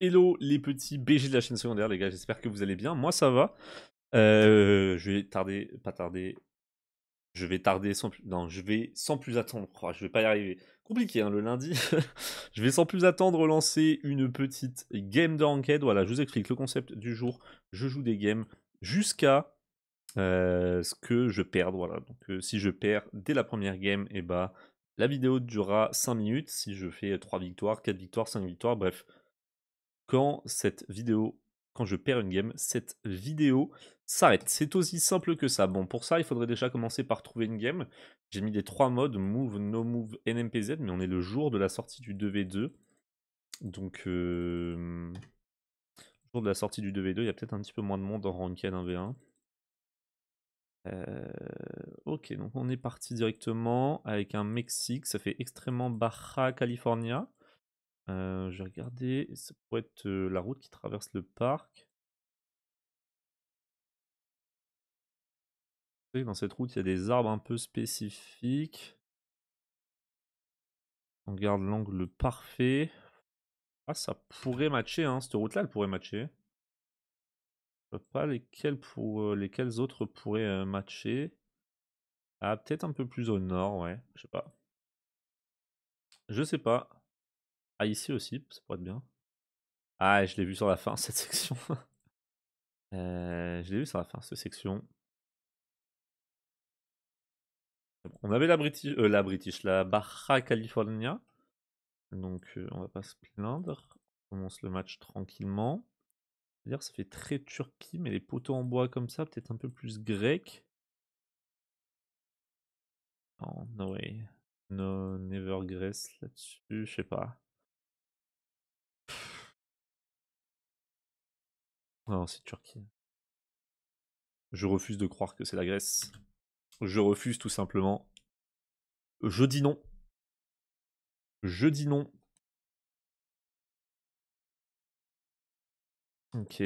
Hello les petits BG de la chaîne secondaire les gars, j'espère que vous allez bien. Moi ça va. Euh, je vais tarder, pas tarder. Je vais tarder sans plus. Non, je vais sans plus attendre. Oh, je vais pas y arriver. Compliqué hein, le lundi. je vais sans plus attendre relancer une petite game de ranked. Voilà, je vous explique le concept du jour. Je joue des games jusqu'à euh, ce que je perde. Voilà. Donc euh, si je perds dès la première game, et eh bah ben, la vidéo durera 5 minutes. Si je fais 3 victoires, 4 victoires, 5 victoires, bref quand cette vidéo, quand je perds une game, cette vidéo s'arrête. C'est aussi simple que ça. Bon, pour ça, il faudrait déjà commencer par trouver une game. J'ai mis les trois modes, move, no move, NMPZ, mais on est le jour de la sortie du 2v2. Donc, euh, le jour de la sortie du 2v2, il y a peut-être un petit peu moins de monde en ranked 1v1. Euh, ok, donc on est parti directement avec un Mexique, ça fait extrêmement Baja California. Euh, je vais regarder, ça pourrait être la route qui traverse le parc. Dans cette route, il y a des arbres un peu spécifiques. On garde l'angle parfait. Ah, ça pourrait matcher, hein, cette route-là, elle pourrait matcher. Je sais pas lesquelles, lesquelles autres pourraient matcher. Ah, peut-être un peu plus au nord, ouais. Je sais pas. Je sais pas. Ah, ici aussi, ça pourrait être bien. Ah, je l'ai vu sur la fin, cette section. euh, je l'ai vu sur la fin, cette section. On avait la British, euh, la British, la Barra California. Donc, euh, on va pas se plaindre. On commence le match tranquillement. C'est-à-dire, ça fait très Turquie, mais les poteaux en bois comme ça, peut-être un peu plus grec. Oh, no way. No, never Grace là-dessus, je sais pas. Non, c'est Turquie. Je refuse de croire que c'est la Grèce. Je refuse tout simplement. Je dis non. Je dis non. Ok.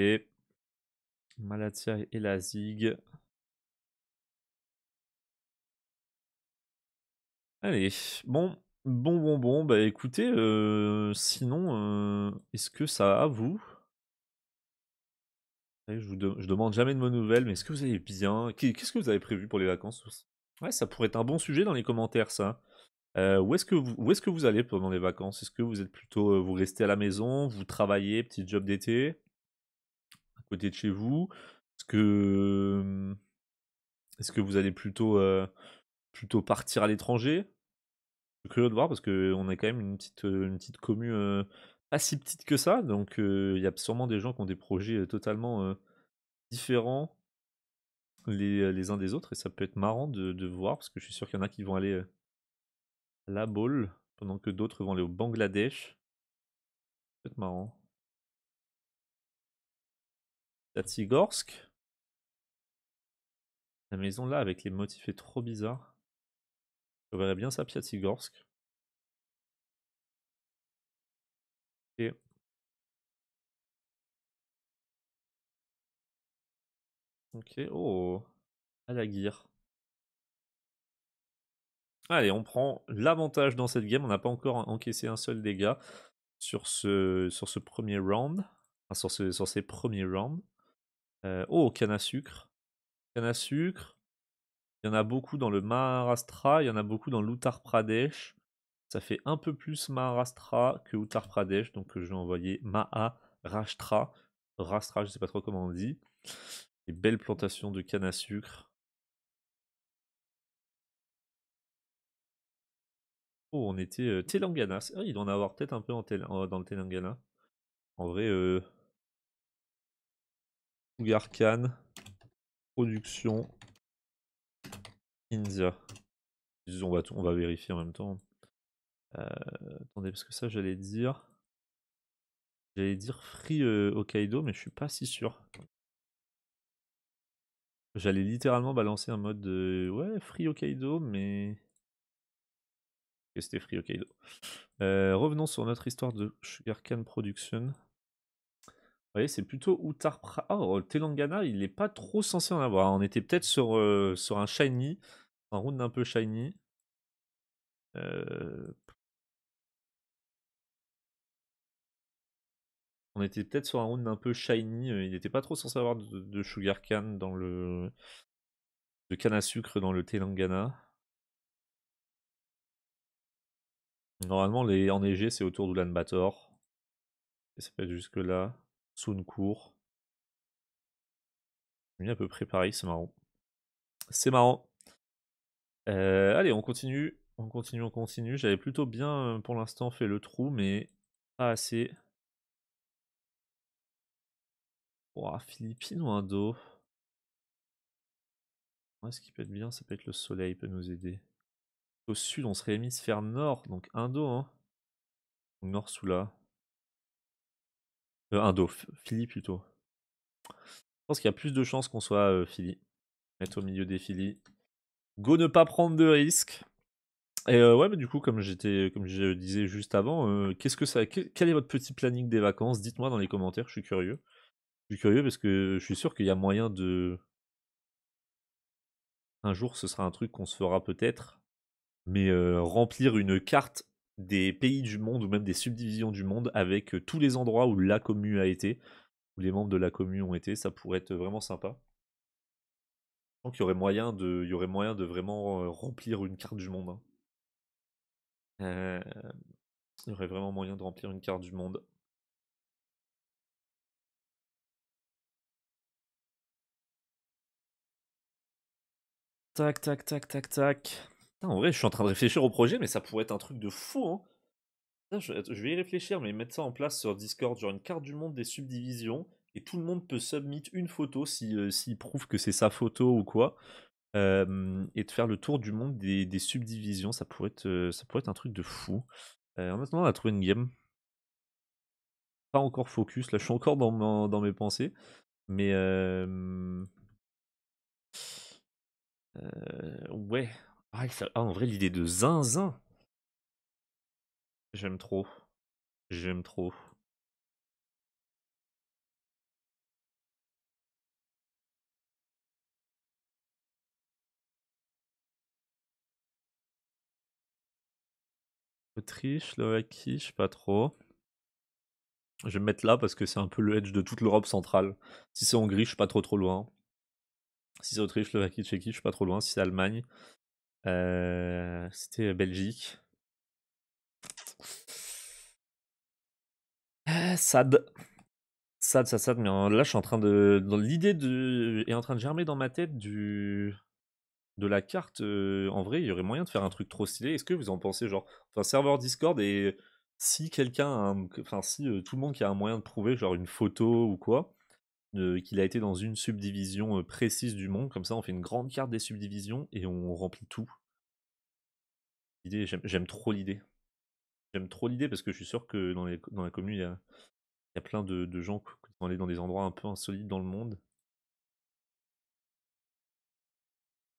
Malatia et la Zig. Allez, bon, bon, bon, bon. Bah écoutez, euh, sinon, euh, est-ce que ça a vous je vous demande jamais de mes nouvelles, mais est-ce que vous allez bien Qu'est-ce que vous avez prévu pour les vacances Ouais, ça pourrait être un bon sujet dans les commentaires, ça. Euh, où est-ce que vous, allez pendant les vacances Est-ce que vous êtes plutôt, euh, vous restez à la maison, vous travaillez, petit job d'été, à côté de chez vous Est-ce que, vous allez euh, plutôt, partir à l'étranger Je suis curieux de voir parce qu'on a quand même une petite, une petite commune si petite que ça, donc il y a sûrement des gens qui ont des projets totalement différents les, uns des autres, et ça peut être marrant de, voir, parce que je suis sûr qu'il y en a qui vont aller à la boule, pendant que d'autres vont aller au Bangladesh. Ça peut être marrant. La maison là avec les motifs est trop bizarre. Je verrais bien ça, Piatigorsk. Ok, oh, à la guire. Allez, on prend l'avantage dans cette game. On n'a pas encore encaissé un seul dégât sur ce, sur ce premier round. Enfin, sur, sur, ces premiers rounds. Euh, oh, canne à sucre. Canne à sucre. Il y en a beaucoup dans le Maharashtra. Il y en a beaucoup dans l'Uttar Pradesh. Ça fait un peu plus Maharashtra que Uttar Pradesh. Donc euh, je vais envoyer Maharashtra. Rastra, je sais pas trop comment on dit. les belles plantations de canne à sucre. Oh, on était euh, Telangana. il doit en avoir peut-être un peu dans le Telangana. En vrai, euh... production, India. On va, on va vérifier en même temps. Euh, attendez, parce que ça, j'allais dire. J'allais dire Free euh, Hokkaido, mais je suis pas si sûr. J'allais littéralement balancer un mode de, ouais, Free Hokkaido, mais. c'était Free Hokkaido. Euh, revenons sur notre histoire de Sugarcane Production. Vous voyez, c'est plutôt Uttar oh, oh, Telangana, il n'est pas trop censé en avoir. On était peut-être sur, sur un shiny, un round un peu shiny. On était peut-être sur un round un peu shiny. Euh, il n'était pas trop sans avoir de, sugar cane dans le. de canne à sucre dans le Telangana. Normalement, les enneigés, c'est autour d'Ulan Bator. Et ça peut être jusque-là. Suncourt. J'ai mis à peu près pareil, c'est marrant. C'est marrant. Euh, allez, on continue. On continue, on continue. J'avais plutôt bien euh, pour l'instant fait le trou, mais pas assez. Oh, Philippines ou Indo Est-ce qui peut être bien Ça peut être le soleil, peut nous aider. Au sud, on serait hémisphère nord, donc Indo, hein Nord sous là. Euh, Indo, plutôt. Je pense qu'il y a plus de chances qu'on soit euh, Être au milieu des Philly. Go ne pas prendre de risques. Et euh, ouais, mais du coup, comme j'étais, comme je disais juste avant, euh, qu'est-ce que ça, quel est votre petit planning des vacances Dites-moi dans les commentaires, je suis curieux. Je suis curieux parce que je suis sûr qu'il y a moyen de. Un jour, ce sera un truc qu'on se fera peut-être, mais remplir une carte des pays du monde ou même des subdivisions du monde avec tous les endroits où la commune a été, où les membres de la commune ont été, ça pourrait être vraiment sympa. Donc il y aurait moyen de, il y aurait moyen de vraiment remplir une carte du monde. Hein. il y aurait vraiment moyen de remplir une carte du monde. Tac, tac, tac, tac, tac. en vrai, je suis en train de réfléchir au projet, mais ça pourrait être un truc de fou. Hein. je, vais y réfléchir, mais mettre ça en place sur Discord, genre une carte du monde des subdivisions, et tout le monde peut submit une photo euh, s'il si, prouve que c'est sa photo ou quoi. et de faire le tour du monde des, subdivisions, ça pourrait, être, euh, ça pourrait être un truc de fou. Maintenant, euh, on a trouvé une game. Pas encore focus, là je suis encore dans, dans mes pensées. Mais euh, ouais. Ah, ah, en vrai, l'idée de zinzin. J'aime trop. J'aime trop. Autriche, Slovaquie, je sais pas trop. Je vais me mettre là parce que c'est un peu le edge de toute l'Europe centrale. Si c'est Hongrie, je suis pas trop trop loin. Si c'est Autriche, Slovaquie, Tchéquie, je suis pas trop loin. Si c'est Allemagne, euh, c'était euh, Belgique. Euh, sad. Sad, sad, sad. Mais là, je suis en train de. L'idée de, est en train de germer dans ma tête du de la carte, euh, en vrai, il y aurait moyen de faire un truc trop stylé. Est-ce que vous en pensez, genre, enfin, serveur Discord et si quelqu'un, enfin, si tout le monde qui a un moyen de prouver, genre une photo ou quoi, euh, qu'il a été dans une subdivision euh, précise du monde. Comme ça, on fait une grande carte des subdivisions et on remplit tout. j'aime trop l'idée. J'aime trop l'idée parce que je suis sûr que dans, les, la commune, il y a, plein de, gens qui sont allés dans des endroits un peu insolites dans le monde.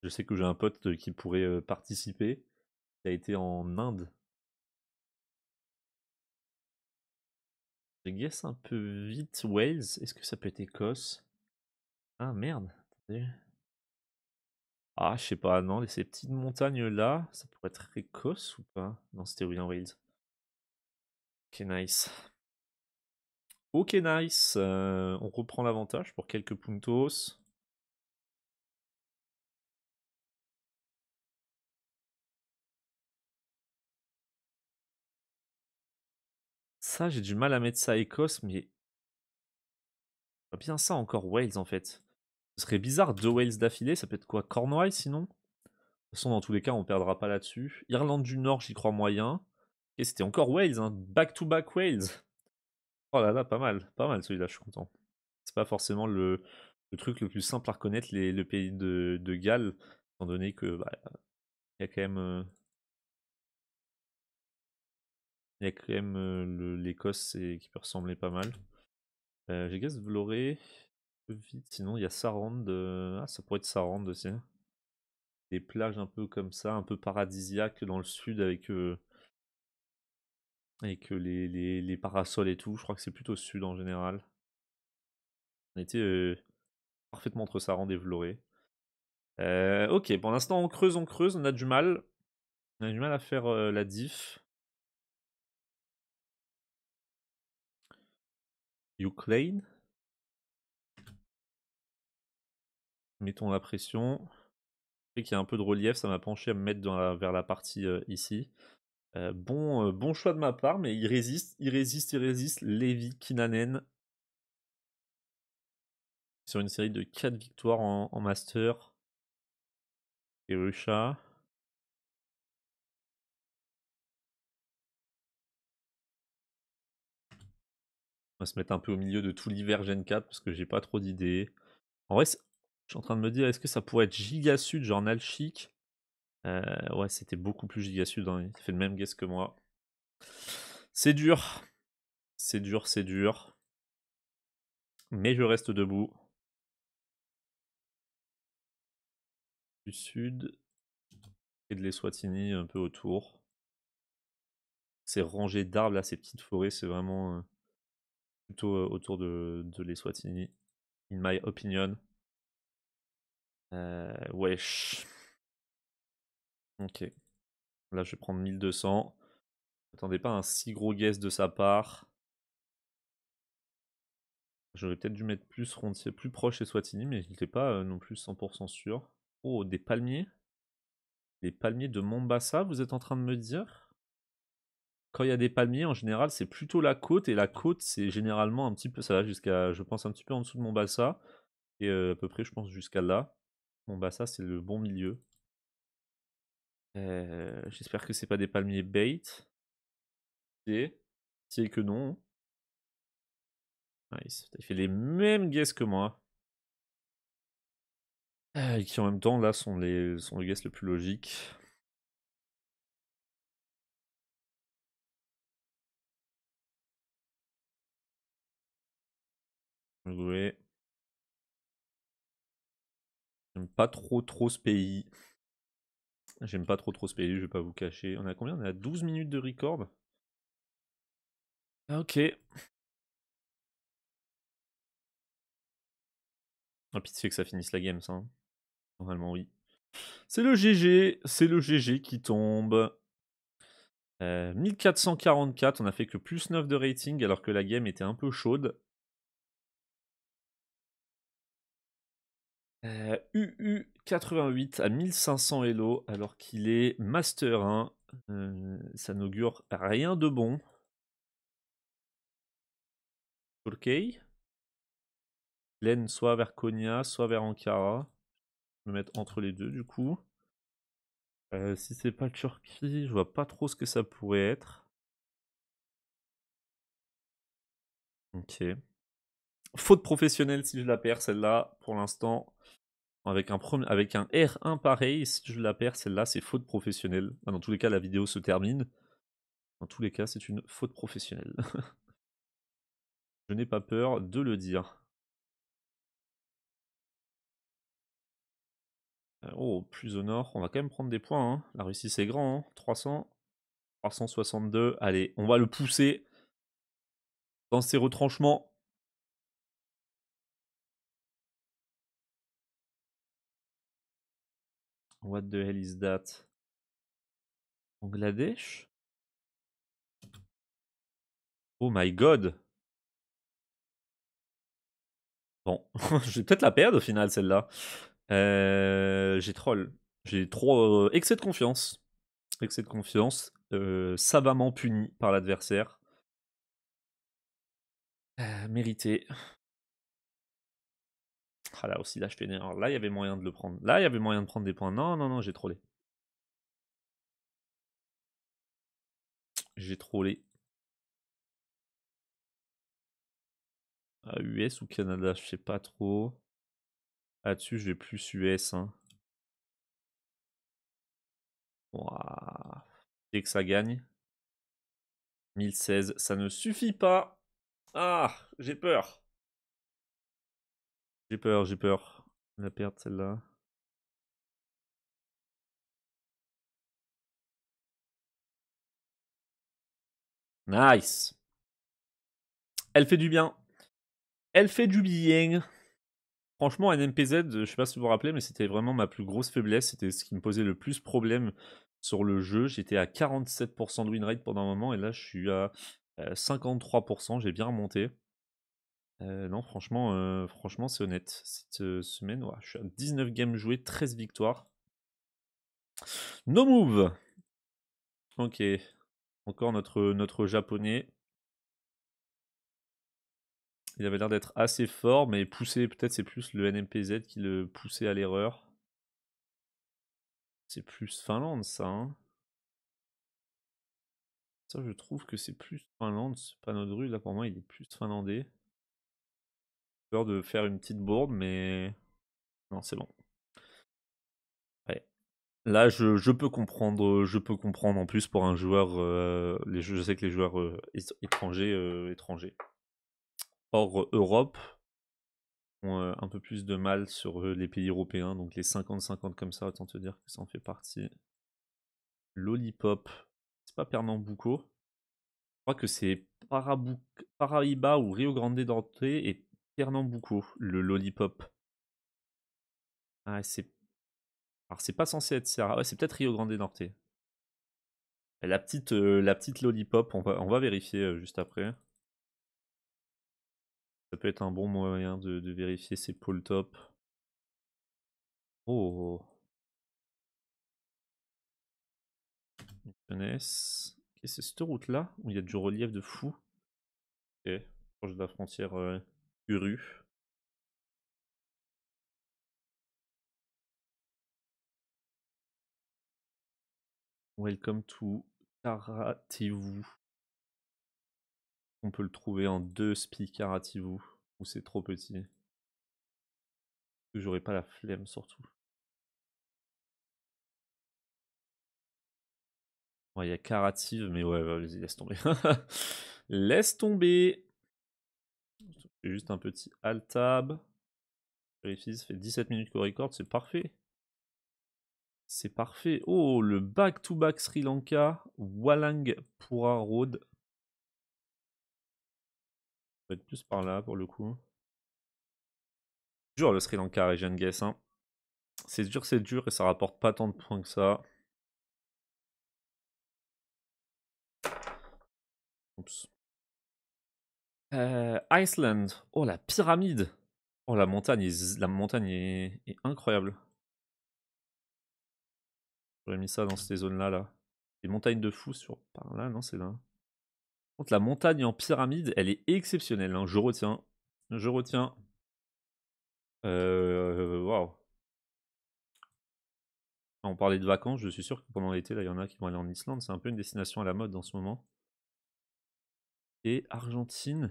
Je sais que j'ai un pote qui pourrait euh, participer. Il a été en Inde Je guess un peu vite Wales. Est-ce que ça peut être Écosse Ah merde. Ah, je sais pas. Non, ces petites montagnes là, ça pourrait être Écosse ou pas Non, c'était William Wales. Ok, nice. Ok, nice. Euh, on reprend l'avantage pour quelques puntos. Ça, j'ai du mal à mettre ça à Écosse, mais. bien ça encore, Wales en fait. Ce serait bizarre, deux Wales d'affilée, ça peut être quoi Cornouailles sinon De toute façon, dans tous les cas, on perdra pas là-dessus. Irlande du Nord, j'y crois moyen. Et c'était encore Wales, hein. Back to back Wales. Oh là là, pas mal, pas mal celui-là, je suis content. C'est pas forcément le, truc le plus simple à reconnaître, les, le pays de, Galles, étant donné que bah, il y a quand même euh, il y a quand même euh, l'Écosse qui peut ressembler pas mal. Euh, J'ai guess Vloré. Vite, sinon il y a Sarand. Euh, ah, ça pourrait être Sarand aussi. Des plages un peu comme ça, un peu paradisiaque dans le sud avec, euh, avec les, les, les, parasols et tout. Je crois que c'est plutôt sud en général. On était parfaitement entre Sarand et Vloré. ok, pour l'instant on creuse, on creuse, on a du mal. On a du mal à faire la diff. Ukraine, Mettons la pression. sais qu'il y a un peu de relief, ça m'a penché à me mettre vers la partie euh, ici. Euh, bon, euh, bon choix de ma part, mais il résiste, il résiste, il résiste. Levi Kinanen. Sur une série de 4 victoires en, en Master. Et se mettre un peu au milieu de tout l'hiver Gen 4 parce que j'ai pas trop d'idées. En vrai, je suis en train de me dire, est-ce que ça pourrait être Giga Sud, genre Nalchik euh, Ouais, c'était beaucoup plus Giga Sud. Hein, il fait le même guess que moi. C'est dur. C'est dur, c'est dur. Mais je reste debout. Du sud et de les l'Eswatini un peu autour. Ces rangées d'arbres, là, ces petites forêts, c'est vraiment euh, plutôt autour de, de les Swatini, in my opinion. Euh, wesh. Ok. Là, je vais prendre 1200. Attendez pas un si gros guess de sa part. J'aurais peut-être dû mettre plus rondier plus proche les Swatini, mais il n'était pas non plus 100% sûr. Oh, des palmiers Les palmiers de Mombasa, vous êtes en train de me dire quand il y a des palmiers, en général, c'est plutôt la côte. Et la côte, c'est généralement un petit peu, ça va jusqu'à, je pense, un petit peu en dessous de mon bassin. Et euh, à peu près, je pense, jusqu'à là. Mon bassin, c'est le bon milieu. Euh, j'espère que c'est pas des palmiers bait. C'est si que non. Nice. Il fait les mêmes guesses que moi. Euh, qui en même temps, là, sont les sont les le plus logiques. J'aime pas trop trop ce pays. J'aime pas trop trop ce pays, je vais pas vous cacher. On a combien On a 12 minutes de record. Ah, ok. Ah, pitié que ça finisse la game, ça. Hein. Normalement, oui. C'est le GG, c'est le GG qui tombe. 1444, euh, on a fait que plus 9 de rating alors que la game était un peu chaude. UU88 euh, à 1500 Elo alors qu'il est Master 1. Euh, ça n'augure rien de bon. Ok. Laine soit vers Konya, soit vers Ankara. Je vais me mettre entre les deux du coup. Euh, si c'est pas Turquie, je vois pas trop ce que ça pourrait être. Ok. Faute professionnelle si je la perds celle-là. Pour l'instant, avec un, avec un R1 pareil, si je la perds, celle-là, c'est faute professionnelle. Ah, dans tous les cas, la vidéo se termine. Dans tous les cas, c'est une faute professionnelle. je n'ai pas peur de le dire. Euh, oh, plus au nord, on va quand même prendre des points. Hein. La Russie, c'est grand. 300, hein. 362. Allez, on va le pousser dans ses retranchements. What the hell is that? Bangladesh Oh my god Bon, je vais peut-être la perdre au final celle-là. Euh, j'ai troll. J'ai trop... Euh, excès de confiance. Excès de confiance. Euh, savamment puni par l'adversaire. mérité. Ah là aussi, là, je Là, il y avait moyen de le prendre. Là, il y avait moyen de prendre des points. Non, non, non, j'ai trollé. J'ai trollé. Ah, US ou Canada, je sais pas trop. Là-dessus, j'ai plus US. Hein. que ça gagne. 1016, ça ne suffit pas. Ah, j'ai peur. J'ai peur, j'ai peur. La perte celle-là. Nice. Elle fait du bien. Elle fait du bien. Franchement, un MPZ, je sais pas si vous vous rappelez, mais c'était vraiment ma plus grosse faiblesse. C'était ce qui me posait le plus problème sur le jeu. J'étais à 47% de win rate pendant un moment et là je suis à 53%. Euh, j'ai bien remonté. Euh, non, franchement, euh, franchement, c'est honnête. Cette euh, semaine, je suis à 19 games joués, 13 victoires. No move Ok. Encore notre, notre japonais. Il avait l'air d'être assez fort, mais poussé, peut-être c'est plus le NMPZ qui le poussait à l'erreur. C'est plus Finlande, ça. Hein. ça, je trouve que c'est plus Finlande. Ce panneau de rue, là, pour moi, il est plus finlandais de faire une petite bourde, mais non, c'est bon. Ouais. Là, je, je, peux comprendre, je peux comprendre en plus pour un joueur. Euh, les les, je sais que les joueurs euh, étrangers, euh, étrangers, hors Europe, ont un peu plus de mal sur les pays européens. Donc les 50-50 comme ça, autant te dire que ça en fait partie. Lollipop, c'est pas Pernambuco. Je crois que c'est parabuc Paraíba ou Rio Grande d'Orte et beaucoup le lollipop. Ah, c'est. Alors, c'est pas censé être Serra. c'est peut-être Rio Grande Norte. La petite, euh, la petite lollipop, on va, on va vérifier euh, juste après. Ça peut être un bon moyen de, vérifier ces pôles top. Oh. Jeunesse. Oh, oh. Okay, c'est cette route-là où il y a du relief de fou. Ok, proche de la frontière. Welcome to Karativu. On peut le trouver en deux spi Karativu, ou c'est trop petit. J'aurais pas la flemme surtout. Il y a Karative, mais ouais, vas-y, laisse tomber. laisse tomber juste un petit alt tab. Vérifie, ça fait 17 minutes qu'on record, c'est parfait. C'est parfait. Oh, le back-to-back Sri Lanka, Walang Pura Road. être plus par là pour le coup. Dur le Sri Lanka, Region Guess. Hein. C'est dur, c'est dur et ça rapporte pas tant de points que ça. Euh, Iceland. Oh, la pyramide. Oh, la montagne la montagne est, incroyable. J'aurais mis ça dans ces zones-là. Là. Les montagnes de fous sur... Par là, non, c'est là. Hein. la montagne en pyramide, elle est exceptionnelle. Hein, je retiens. Je retiens. Euh... Waouh. On parlait de vacances, je suis sûr que pendant l'été, là, il y en a qui vont aller en Islande. C'est un peu une destination à la mode en ce moment. Et Argentine.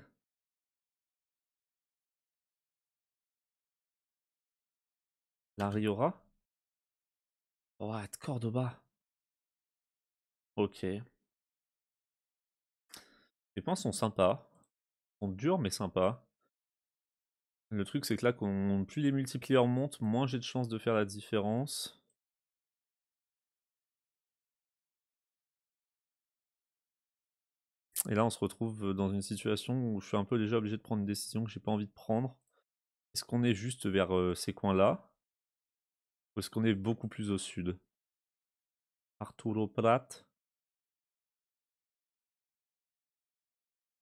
La Riora Ouais, Cordoba. Ok. Les points sont sympas. on sont durs mais sympas. Le truc c'est que là, plus les multipliers montent, moins j'ai de chance de faire la différence. Et là, on se retrouve euh, dans une situation où je suis un peu déjà obligé de prendre une décision que j'ai pas envie de prendre. Est-ce qu'on est juste vers euh, ces coins-là parce qu'on est beaucoup plus au sud Arturo Prat.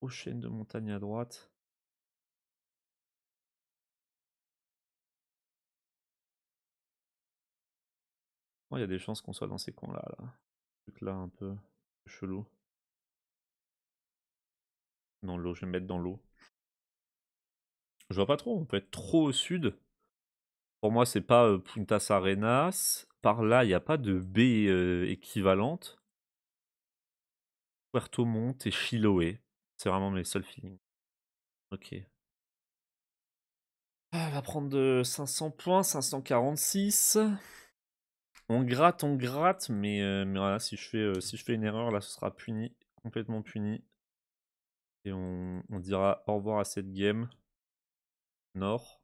chaîne de montagne à droite. Il y a des chances qu'on soit dans ces coins-là. Là. truc là un peu chelou. Dans l'eau, je vais me mettre dans l'eau. Je vois pas trop, on peut être trop au sud pour moi, c'est pas Puntas Punta Arenas. Par là, il n'y a pas de B équivalente. Puerto Montt et Chiloé. C'est vraiment mes seuls feelings. Ok. Ah, elle on va prendre de 500 points, 546. On gratte, on gratte, mais, mais voilà, si je, fais, si je fais une erreur, là, ce sera puni, complètement puni. Et on, on dira au revoir à cette game. Nord.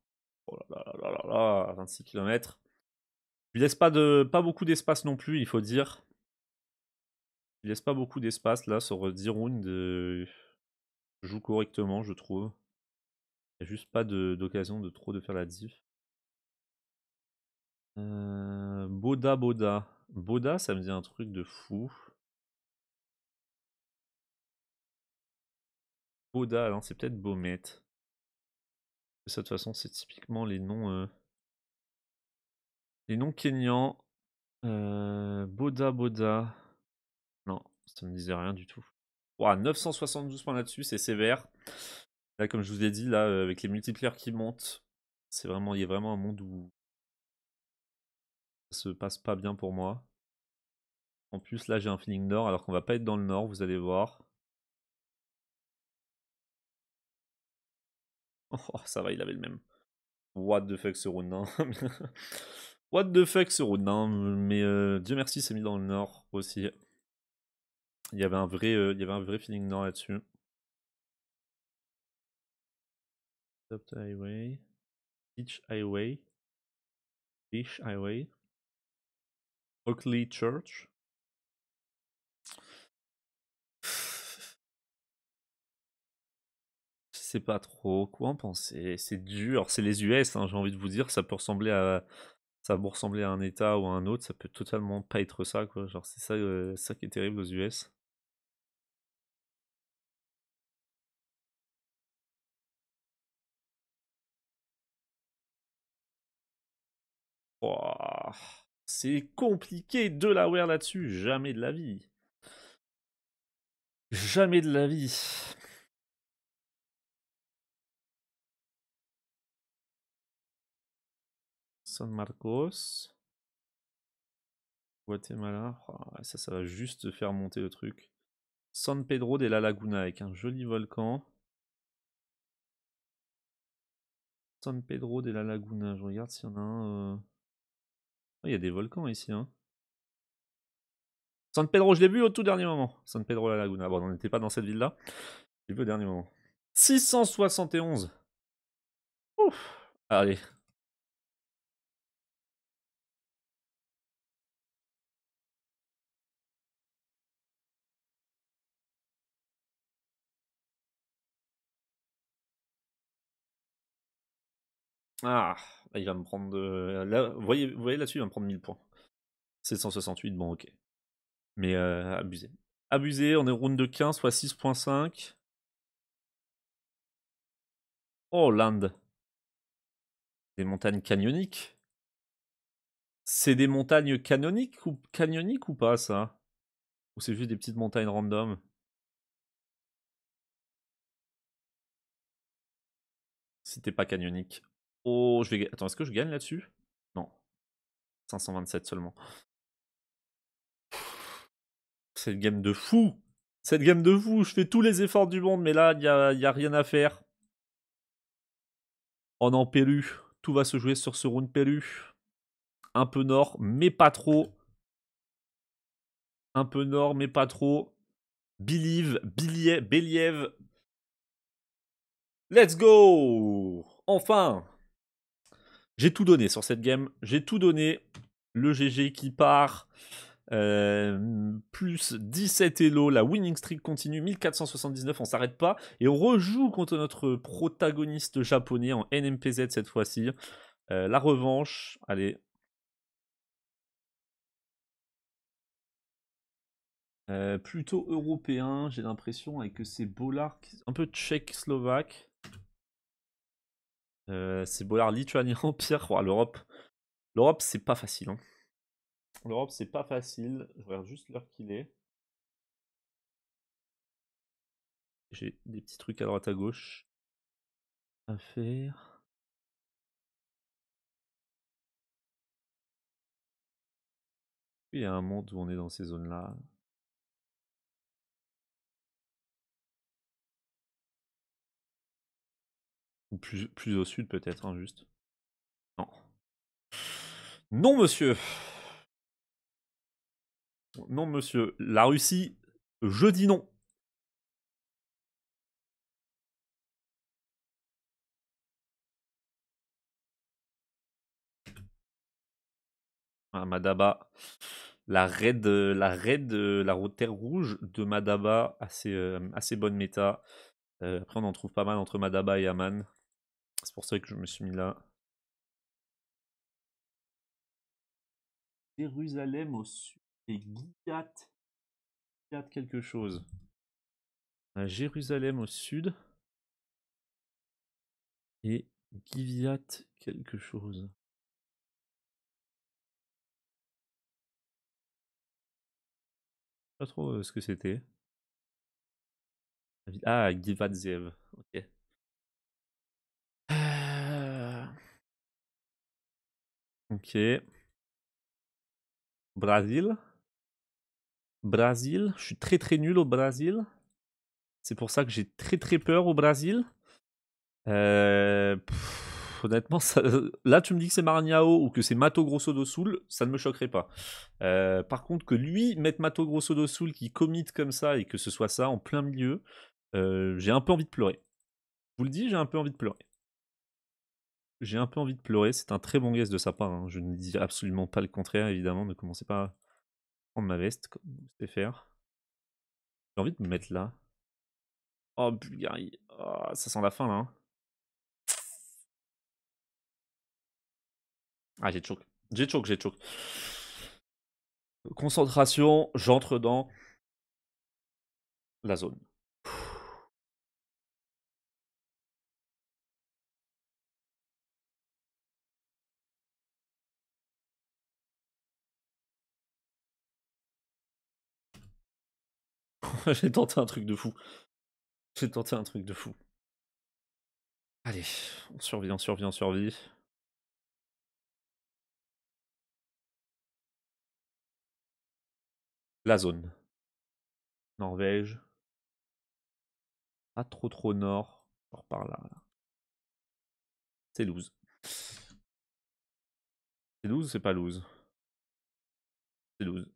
Oh là là là là là, 26 km. Il lui laisse pas, de, pas beaucoup d'espace non plus, il faut dire. Il lui laisse pas beaucoup d'espace là sur 10 rounds. joue correctement, je trouve. Il n'y a juste pas d'occasion de, trop de faire la diff. Euh, Boda Boda. Boda, ça me dit un truc de fou. Boda, c'est peut-être Baumette de toute façon, c'est typiquement les noms. Euh, les noms kenyans. Euh, Boda Boda. Non, ça me disait rien du tout. 972 points là-dessus, c'est sévère. Là, comme je vous ai dit, là, euh, avec les multipliers qui montent, c'est vraiment, il y a vraiment un monde où ça se passe pas bien pour moi. En plus, là, j'ai un feeling nord, alors qu'on va pas être dans le nord, vous allez voir. Oh, ça va, il avait le même. What the fuck ce non hein. What the fuck ce non hein. Mais euh, Dieu merci, c'est mis dans le Nord aussi. Il y avait un vrai, euh, il y avait un vrai feeling Nord là-dessus. Top Highway. Beach Highway. Beach Highway. Oakley Church. pas trop quoi en penser. C'est dur. C'est les US, hein, j'ai envie de vous dire. Ça peut ressembler à. Ça peut ressembler à un État ou à un autre, ça peut totalement pas être ça, quoi. Genre, c'est ça, euh, ça qui est terrible aux US. c'est compliqué de la wear là-dessus, jamais de la vie. Jamais de la vie. San Marcos. Guatemala. Ah, ça, ça va juste faire monter le truc. San Pedro de la Laguna avec un joli volcan. San Pedro de la Laguna. Je regarde s'il y en a un. Oh, il y a des volcans ici. Hein. San Pedro, je l'ai vu au tout dernier moment. San Pedro de la Laguna. Bon, on n'était pas dans cette ville-là. Je l'ai vu au dernier moment. 671. Ouf. Allez, Ah, il va me prendre. vous voyez, voyez là-dessus, il va me prendre 1000 points. 768, bon, ok. Mais euh, abusé. Abusé, on est round de 15 soit 6.5. Oh, l'Inde. Des montagnes canyoniques. C'est des montagnes canoniques ou canyoniques ou pas, ça Ou c'est juste des petites montagnes random C'était pas canyonique. Oh, je vais... Attends, est-ce que je gagne là-dessus Non. 527 seulement. Cette game de fou Cette game de fou Je fais tous les efforts du monde, mais là, il n'y a, a rien à faire. On oh en Perru. Tout va se jouer sur ce round Peru. Un peu nord, mais pas trop. Un peu nord, mais pas trop. Believe, Believe. Let's go Enfin j'ai tout donné sur cette game. J'ai tout donné. Le GG qui part. Euh, plus 17 Elo, la winning streak continue, 1479, on s'arrête pas, et on rejoue contre notre protagoniste japonais en NMPZ cette fois-ci. Euh, la revanche, allez. Euh, plutôt européen, j'ai l'impression, avec ces bolards un peu tchèque-slovaque. Euh, c'est Bollard lituanien, Pierre L'Europe, l'Europe, c'est pas facile. Hein. L'Europe, c'est pas facile. Je regarde juste l'heure qu'il est. J'ai des petits trucs à droite à gauche à faire. Il y a un monde où on est dans ces zones-là. plus, au sud peut-être, hein, juste. Non. Non, monsieur. Non, monsieur. La Russie, je dis non. Ah, Madaba. La raid, la raid, la terre rouge de Madaba, assez, euh, assez bonne méta. Euh, après, on en trouve pas mal entre Madaba et Aman c'est pour ça que je me suis mis là. Jérusalem au sud et Giviat quelque chose. Jérusalem au sud et Giviat quelque chose. Pas trop euh, ce que c'était. Ah, Givat Zev. Ok. Brésil. Brésil. Je suis très très nul au Brésil. C'est pour ça que j'ai très très peur au Brésil. Euh, honnêtement, là tu me dis que c'est Maranhão ou que c'est Mato Grosso do Sul, ça ne me choquerait pas. Euh, par contre, que lui mette Mato Grosso do Sul qui commit comme ça et que ce soit ça en plein milieu, euh, j'ai un peu envie de pleurer. Je vous le dis, j'ai un peu envie de pleurer j'ai un peu envie de pleurer. C'est un très bon geste de sa part. Hein. Je ne dis absolument pas le contraire, évidemment. Ne commencez pas à prendre ma veste, comme vous faire. J'ai envie de me mettre là. Oh, Bulgarie. Oh, ça sent la fin, là. Hein. Ah, j'ai choc. J'ai choc, j'ai choc. Concentration, j'entre dans la zone. J'ai tenté un truc de fou. J'ai tenté un truc de fou. Allez, on survit, on survit, on survit. La zone. Norvège. Pas trop trop nord. par là. C'est loose. C'est loose, c'est pas loose. C'est loose.